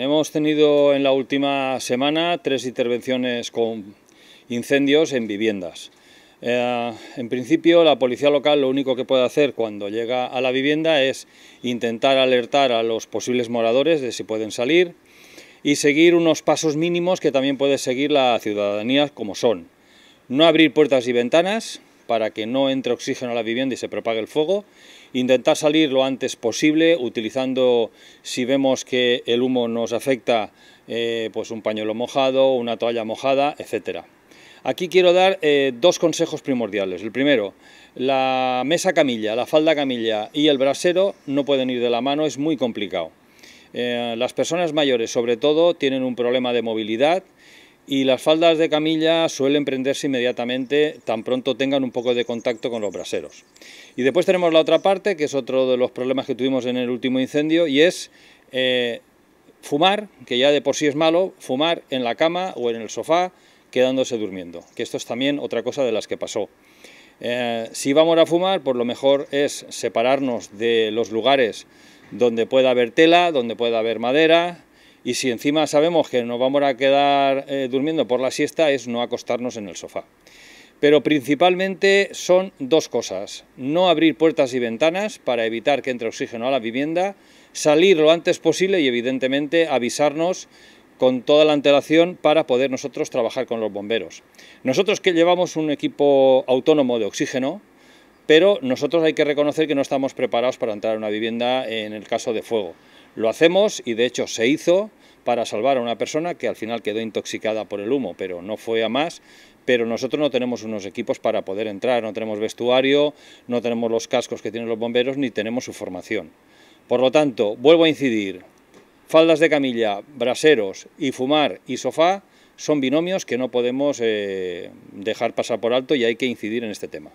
Hemos tenido en la última semana tres intervenciones con incendios en viviendas. Eh, en principio, la policía local lo único que puede hacer cuando llega a la vivienda es intentar alertar a los posibles moradores de si pueden salir y seguir unos pasos mínimos que también puede seguir la ciudadanía como son. No abrir puertas y ventanas, para que no entre oxígeno a la vivienda y se propague el fuego. Intentar salir lo antes posible utilizando, si vemos que el humo nos afecta, eh, pues un pañuelo mojado, una toalla mojada, etc. Aquí quiero dar eh, dos consejos primordiales. El primero, la mesa camilla, la falda camilla y el brasero no pueden ir de la mano, es muy complicado. Eh, las personas mayores, sobre todo, tienen un problema de movilidad y las faldas de camilla suelen prenderse inmediatamente tan pronto tengan un poco de contacto con los braseros. Y después tenemos la otra parte, que es otro de los problemas que tuvimos en el último incendio, y es eh, fumar, que ya de por sí es malo, fumar en la cama o en el sofá quedándose durmiendo, que esto es también otra cosa de las que pasó. Eh, si vamos a fumar, por lo mejor es separarnos de los lugares donde pueda haber tela, donde pueda haber madera, y si encima sabemos que nos vamos a quedar eh, durmiendo por la siesta, es no acostarnos en el sofá. Pero principalmente son dos cosas. No abrir puertas y ventanas para evitar que entre oxígeno a la vivienda, salir lo antes posible y evidentemente avisarnos con toda la antelación para poder nosotros trabajar con los bomberos. Nosotros que llevamos un equipo autónomo de oxígeno, pero nosotros hay que reconocer que no estamos preparados para entrar a una vivienda en el caso de fuego. Lo hacemos y de hecho se hizo para salvar a una persona que al final quedó intoxicada por el humo, pero no fue a más. Pero nosotros no tenemos unos equipos para poder entrar, no tenemos vestuario, no tenemos los cascos que tienen los bomberos, ni tenemos su formación. Por lo tanto, vuelvo a incidir, faldas de camilla, braseros y fumar y sofá son binomios que no podemos eh, dejar pasar por alto y hay que incidir en este tema.